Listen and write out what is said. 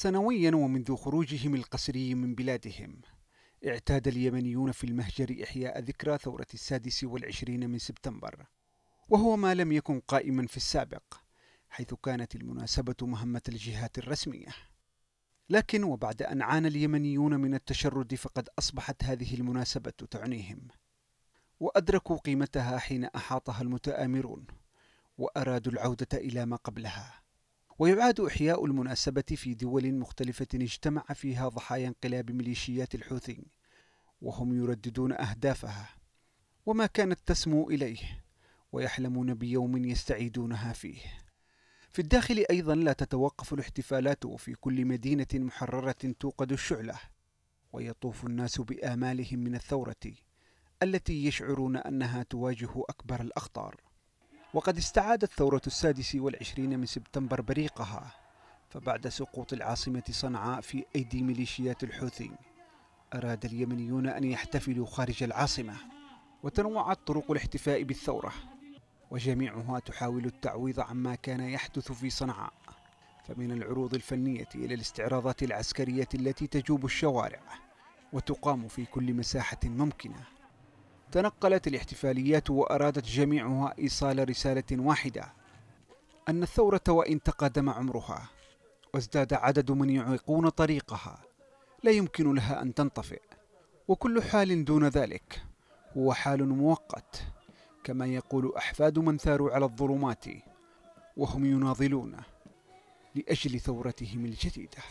سنويا ومنذ خروجهم القسري من بلادهم اعتاد اليمنيون في المهجر إحياء ذكرى ثورة السادس والعشرين من سبتمبر وهو ما لم يكن قائما في السابق حيث كانت المناسبة مهمة الجهات الرسمية لكن وبعد أن عانى اليمنيون من التشرد فقد أصبحت هذه المناسبة تعنيهم وأدركوا قيمتها حين أحاطها المتآمرون وأرادوا العودة إلى ما قبلها ويعاد إحياء المناسبة في دول مختلفة اجتمع فيها ضحايا انقلاب ميليشيات الحوثي وهم يرددون أهدافها وما كانت تسمو إليه ويحلمون بيوم يستعيدونها فيه في الداخل أيضا لا تتوقف الاحتفالات وفي كل مدينة محررة توقد الشعلة ويطوف الناس بآمالهم من الثورة التي يشعرون أنها تواجه أكبر الأخطار وقد استعادت ثورة السادس والعشرين من سبتمبر بريقها فبعد سقوط العاصمة صنعاء في أيدي ميليشيات الحوثي أراد اليمنيون أن يحتفلوا خارج العاصمة وتنوعت طرق الاحتفاء بالثورة وجميعها تحاول التعويض عما كان يحدث في صنعاء فمن العروض الفنية إلى الاستعراضات العسكرية التي تجوب الشوارع وتقام في كل مساحة ممكنة تنقلت الاحتفاليات وأرادت جميعها إيصال رسالة واحدة أن الثورة وإن تقدم عمرها وازداد عدد من يعيقون طريقها لا يمكن لها أن تنطفئ وكل حال دون ذلك هو حال مؤقت كما يقول أحفاد من ثاروا على الظلمات وهم يناضلون لأجل ثورتهم الجديدة